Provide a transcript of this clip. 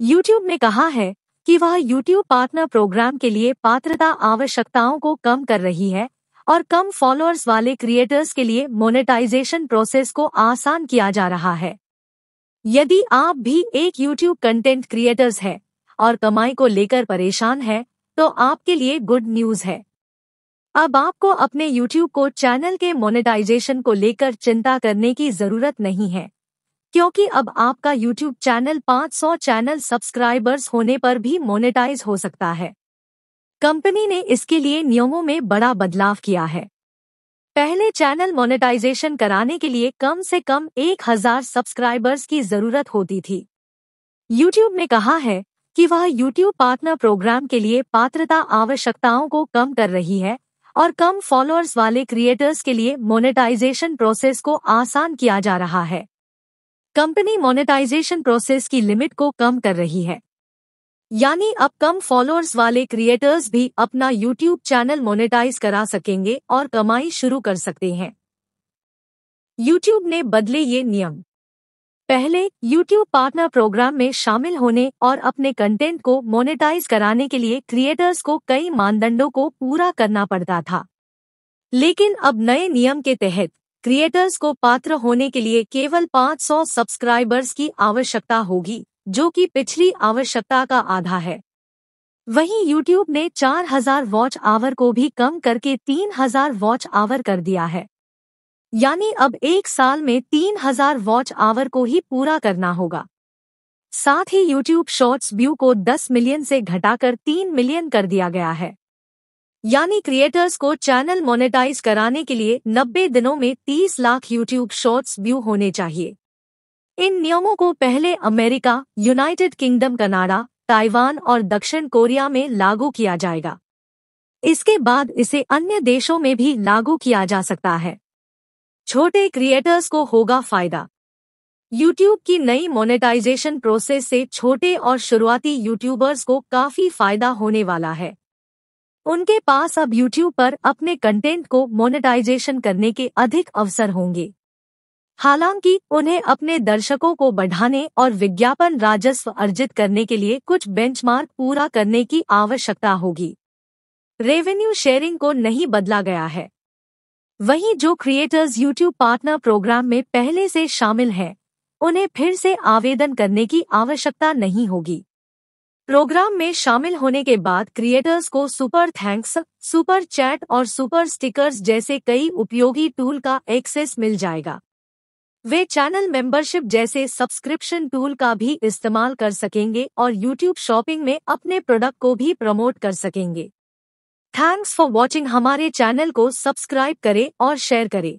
YouTube ने कहा है कि वह यूट्यूब पार्टनर प्रोग्राम के लिए पात्रता आवश्यकताओं को कम कर रही है और कम फॉलोअर्स वाले क्रिएटर्स के लिए मोनेटाइजेशन प्रोसेस को आसान किया जा रहा है यदि आप भी एक यूट्यूब कंटेंट क्रिएटर्स है और कमाई को लेकर परेशान है तो आपके लिए गुड न्यूज है अब आपको अपने YouTube को चैनल के मोनेटाइजेशन को लेकर चिंता करने की जरूरत नहीं है क्योंकि अब आपका YouTube चैनल 500 चैनल सब्सक्राइबर्स होने पर भी मोनेटाइज हो सकता है कंपनी ने इसके लिए नियमों में बड़ा बदलाव किया है पहले चैनल मोनेटाइजेशन कराने के लिए कम से कम 1000 सब्सक्राइबर्स की जरूरत होती थी YouTube ने कहा है कि वह YouTube पार्टनर प्रोग्राम के लिए पात्रता आवश्यकताओं को कम कर रही है और कम फॉलोअर्स वाले क्रिएटर्स के लिए मोनेटाइजेशन प्रोसेस को आसान किया जा रहा है कंपनी मोनेटाइजेशन प्रोसेस की लिमिट को कम कर रही है यानी अब कम फॉलोअर्स वाले क्रिएटर्स भी अपना यूट्यूब चैनल मोनेटाइज करा सकेंगे और कमाई शुरू कर सकते हैं यूट्यूब ने बदले ये नियम पहले यूट्यूब पार्टनर प्रोग्राम में शामिल होने और अपने कंटेंट को मोनेटाइज कराने के लिए क्रिएटर्स को कई मानदंडों को पूरा करना पड़ता था लेकिन अब नए नियम के तहत क्रिएटर्स को पात्र होने के लिए केवल 500 सब्सक्राइबर्स की आवश्यकता होगी जो कि पिछली आवश्यकता का आधा है वहीं YouTube ने 4000 वॉच आवर को भी कम करके 3000 वॉच आवर कर दिया है यानी अब एक साल में 3000 वॉच आवर को ही पूरा करना होगा साथ ही YouTube शॉर्ट्स व्यू को 10 मिलियन से घटाकर 3 मिलियन कर दिया गया है यानी क्रिएटर्स को चैनल मोनेटाइज कराने के लिए 90 दिनों में 30 लाख यूट्यूब शॉर्ट्स व्यू होने चाहिए इन नियमों को पहले America United Kingdom Canada Taiwan और दक्षिण कोरिया में लागू किया जाएगा इसके बाद इसे अन्य देशों में भी लागू किया जा सकता है छोटे क्रिएटर्स को होगा फायदा YouTube की नई मोनेटाइजेशन प्रोसेस से छोटे और शुरुआती यूट्यूबर्स को काफी फायदा होने वाला है उनके पास अब यूट्यूब पर अपने कंटेंट को मोनेटाइजेशन करने के अधिक अवसर होंगे हालांकि उन्हें अपने दर्शकों को बढ़ाने और विज्ञापन राजस्व अर्जित करने के लिए कुछ बेंचमार्क पूरा करने की आवश्यकता होगी रेवेन्यू शेयरिंग को नहीं बदला गया है वहीं जो क्रिएटर्स यूट्यूब पार्टनर प्रोग्राम में पहले से शामिल हैं उन्हें फिर से आवेदन करने की आवश्यकता नहीं होगी प्रोग्राम में शामिल होने के बाद क्रिएटर्स को सुपर थैंक्स सुपर चैट और सुपर स्टिकर्स जैसे कई उपयोगी टूल का एक्सेस मिल जाएगा वे चैनल मेंबरशिप जैसे सब्सक्रिप्शन टूल का भी इस्तेमाल कर सकेंगे और यूट्यूब शॉपिंग में अपने प्रोडक्ट को भी प्रमोट कर सकेंगे थैंक्स फॉर वॉचिंग हमारे चैनल को सब्सक्राइब करें और शेयर करें